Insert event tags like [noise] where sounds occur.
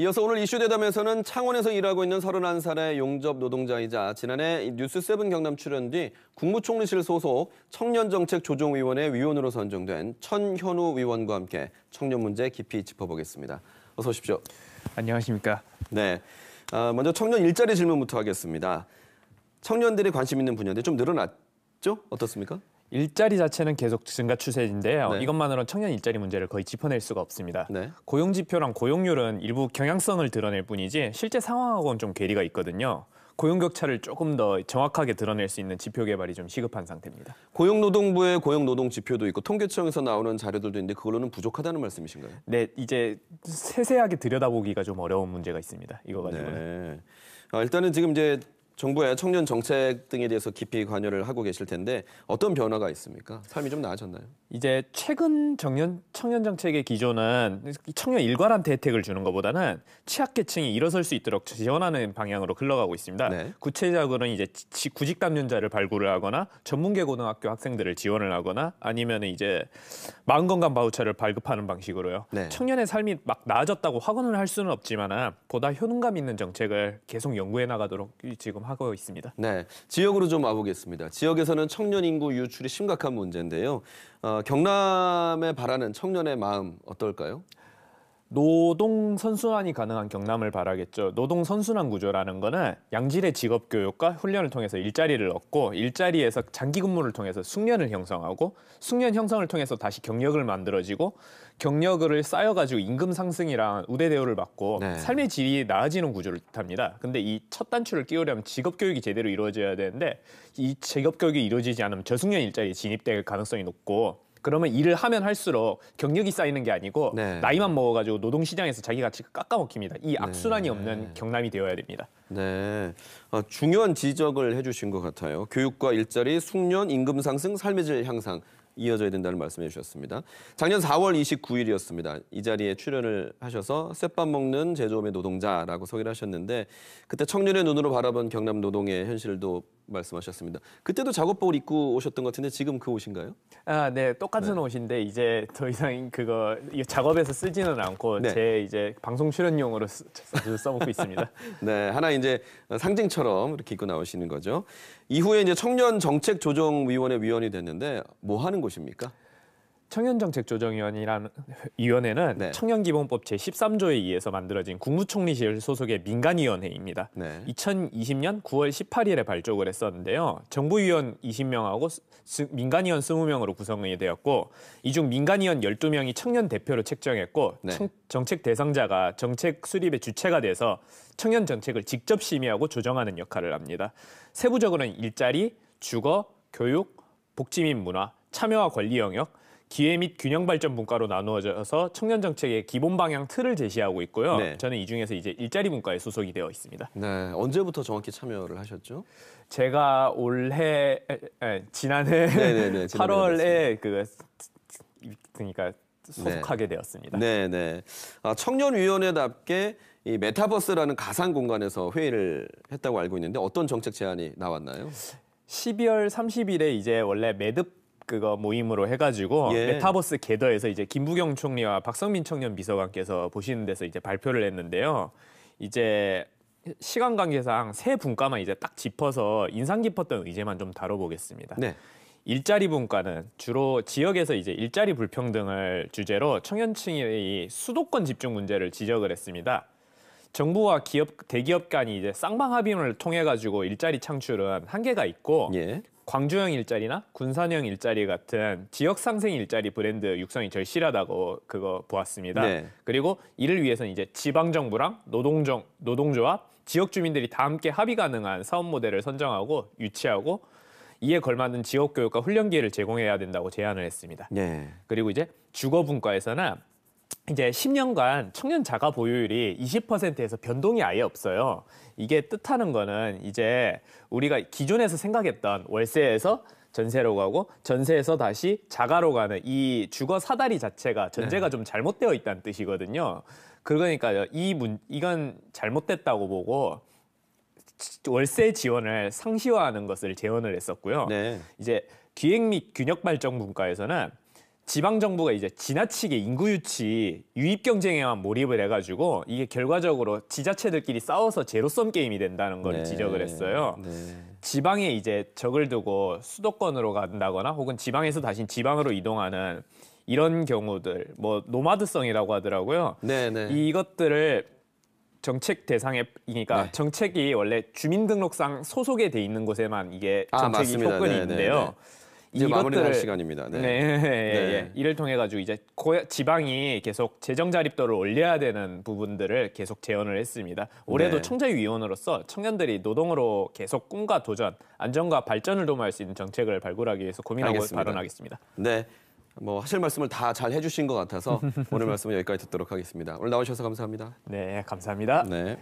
이어서 오늘 이슈대담에서는 창원에서 일하고 있는 31살의 용접 노동자이자 지난해 뉴스세븐 경남 출연 뒤 국무총리실 소속 청년정책조정위원회 위원으로 선정된 천현우 위원과 함께 청년 문제 깊이 짚어보겠습니다. 어서 오십시오. 안녕하십니까. 네. 아, 먼저 청년 일자리 질문부터 하겠습니다. 청년들이 관심 있는 분야인데 좀 늘어났죠? 어떻습니까? 일자리 자체는 계속 증가 추세인데요. 어, 네. 이것만으로는 청년 일자리 문제를 거의 짚어낼 수가 없습니다. 네. 고용 지표랑 고용률은 일부 경향성을 드러낼 뿐이지 실제 상황하고는 좀 괴리가 있거든요. 고용 격차를 조금 더 정확하게 드러낼 수 있는 지표 개발이 좀 시급한 상태입니다. 고용노동부의 고용노동 지표도 있고 통계청에서 나오는 자료들도 있는데 그걸로는 부족하다는 말씀이신가요? 네, 이제 세세하게 들여다보기가 좀 어려운 문제가 있습니다. 이거 가지고는. 네. 아, 일단은 지금 이제 정부의 청년 정책 등에 대해서 깊이 관여를 하고 계실 텐데 어떤 변화가 있습니까? 삶이 좀 나아졌나요? 이제 최근 청년, 청년 정책의기조는 청년 일괄한테 혜택을 주는 것보다는 취약계층이 일어설 수 있도록 지원하는 방향으로 흘러가고 있습니다. 네. 구체적으로는 이제 구직 담년자를 발굴을 하거나 전문계 고등학교 학생들을 지원을 하거나 아니면 이제 마음 건강 바우처를 발급하는 방식으로요. 네. 청년의 삶이 막 나아졌다고 확언을 할 수는 없지만 보다 효능감 있는 정책을 계속 연구해 나가도록 지금 하고 있습니다. 네, 지역으로 좀 와보겠습니다. 지역에서는 청년 인구 유출이 심각한 문제인데요. 어, 경남에 바라는 청년의 마음 어떨까요? 노동 선순환이 가능한 경남을 바라겠죠. 노동 선순환 구조라는 거는 양질의 직업 교육과 훈련을 통해서 일자리를 얻고 일자리에서 장기 근무를 통해서 숙련을 형성하고 숙련 형성을 통해서 다시 경력을 만들어지고 경력을 쌓여가지고 임금 상승이랑 우대 대우를 받고 네. 삶의 질이 나아지는 구조를 뜻합니다. 근데 이 첫 단추를 끼우려면 직업 교육이 제대로 이루어져야 되는데 이 직업 교육이 이루어지지 않으면 저숙련 일자리에 진입될 가능성이 높고 그러면 일을 하면 할수록 경력이 쌓이는 게 아니고 네. 나이만 먹어가지고 노동시장에서 자기 가치가 깎아먹힙니다. 이 악순환이 네. 없는 경남이 되어야 됩니다. 네, 아, 중요한 지적을 해주신 것 같아요. 교육과 일자리, 숙련, 임금 상승, 삶의 질 향상 이어져야 된다는 말씀해 주셨습니다. 작년 4월 29일이었습니다. 이 자리에 출연을 하셔서 쌔밥 먹는 제조업의 노동자라고 소개를 하셨는데 그때 청년의 눈으로 바라본 경남 노동의 현실도 말씀하셨습니다. 그때도 작업복을 입고 오셨던 것 같은데 지금 그 옷인가요? 아, 네. 똑같은 네. 옷인데 이제 더 이상 그거 작업에서 쓰지는 않고 네. 제 이제 방송 출연용으로 써먹고 있습니다. [laughs] 네. 하나 이제 상징처럼 이렇게 입고 나오시는 거죠. 이후에 이제 청년 정책 조정 위원회 위원이 됐는데 뭐 하는 거예요? 보십니까? 청년정책조정위원이라는 위원회는 네. 청년기본법 제13조에 의해서 만들어진 국무총리실 소속의 민간위원회입니다. 네. 2020년 9월 18일에 발족을 했었는데요. 정부위원 20명하고 민간위원 20명으로 구성이 되었고 이 중 민간위원 12명이 청년 대표로 책정했고 네. 청, 정책 대상자가 정책 수립의 주체가 돼서 청년 정책을 직접 심의하고 조정하는 역할을 합니다. 세부적으로는 일자리, 주거, 교육, 복지및 문화, 참여와 권리 영역, 기회 및 균형 발전 분과로 나누어져서 청년 정책의 기본 방향 틀을 제시하고 있고요. 네. 저는 이 중에서 이제 일자리 분과에 소속이 되어 있습니다. 네, 언제부터 정확히 참여를 하셨죠? 제가 올해 에, 에, 지난해 네네네, 8월에 그그니까 소속하게 네. 되었습니다. 네, 네. 아, 청년위원회답게 이 메타버스라는 가상 공간에서 회의를 했다고 알고 있는데 어떤 정책 제안이 나왔나요? 12월 30일에 이제 원래 매듭 그거 모임으로 해가지고 예. 메타버스 게더에서 이제 김부경 총리와 박성민 청년 비서관께서 보시는 데서 이제 발표를 했는데요. 이제 시간 관계상 세 분과만 이제 딱 짚어서 인상 깊었던 의제만 좀 다뤄보겠습니다. 네. 일자리 분과는 주로 지역에서 이제 일자리 불평등을 주제로 청년층의 수도권 집중 문제를 지적을 했습니다. 정부와 기업 대기업 간이 이제 쌍방 합의론을 통해 가지고 일자리 창출은 한계가 있고 예. 광주형 일자리나 군산형 일자리 같은 지역 상생 일자리 브랜드 육성이 절실하다고 그거 보았습니다. 네. 그리고 이를 위해서는 이제 지방 정부랑 노동정 노동조합, 지역 주민들이 다 함께 합의 가능한 사업 모델을 선정하고 유치하고 이에 걸맞는 지역 교육과 훈련 기회를 제공해야 된다고 제안을 했습니다. 네. 그리고 이제 주거 분과에서는 이제 10년간 청년 자가 보유율이 20%에서 변동이 아예 없어요. 이게 뜻하는 거는 이제 우리가 기존에서 생각했던 월세에서 전세로 가고 전세에서 다시 자가로 가는 이 주거 사다리 자체가 전제가 네. 좀 잘못되어 있다는 뜻이거든요. 그러니까 이 문, 이건 잘못됐다고 보고 월세 지원을 상시화하는 것을 제언을 했었고요. 네. 이제 기획 및균역 발전 분과에서는 지방 정부가 이제 지나치게 인구 유치, 유입 경쟁에만 몰입을 해가지고 이게 결과적으로 지자체들끼리 싸워서 제로섬 게임이 된다는 걸 네. 지적을 했어요. 네. 지방에 이제 적을 두고 수도권으로 간다거나 혹은 지방에서 다시 지방으로 이동하는 이런 경우들, 뭐 노마드성이라고 하더라고요. 네, 네. 이것들을 정책 대상에 그러니까 네. 정책이 원래 주민등록상 소속에 돼 있는 곳에만 이게 아, 정책이 아, 효과이 네, 네, 있는데요. 네, 이제 마무리할 시간입니다. 네. 네, [laughs] 예, 네. 예. 이를 통해 가지고 이제 고야, 지방이 계속 재정 자립도를 올려야 되는 부분들을 계속 제언을 했습니다. 올해도 네. 청자위원으로서 청년들이 노동으로 계속 꿈과 도전, 안전과 발전을 도모할 수 있는 정책을 발굴하기 위해서 고민하고 알겠습니다. 발언하겠습니다. 네. 뭐 하실 말씀을 다 잘 해주신 것 같아서 오늘 [laughs] 말씀은 여기까지 듣도록 하겠습니다. 오늘 나오셔서 감사합니다. 네, 감사합니다. 네.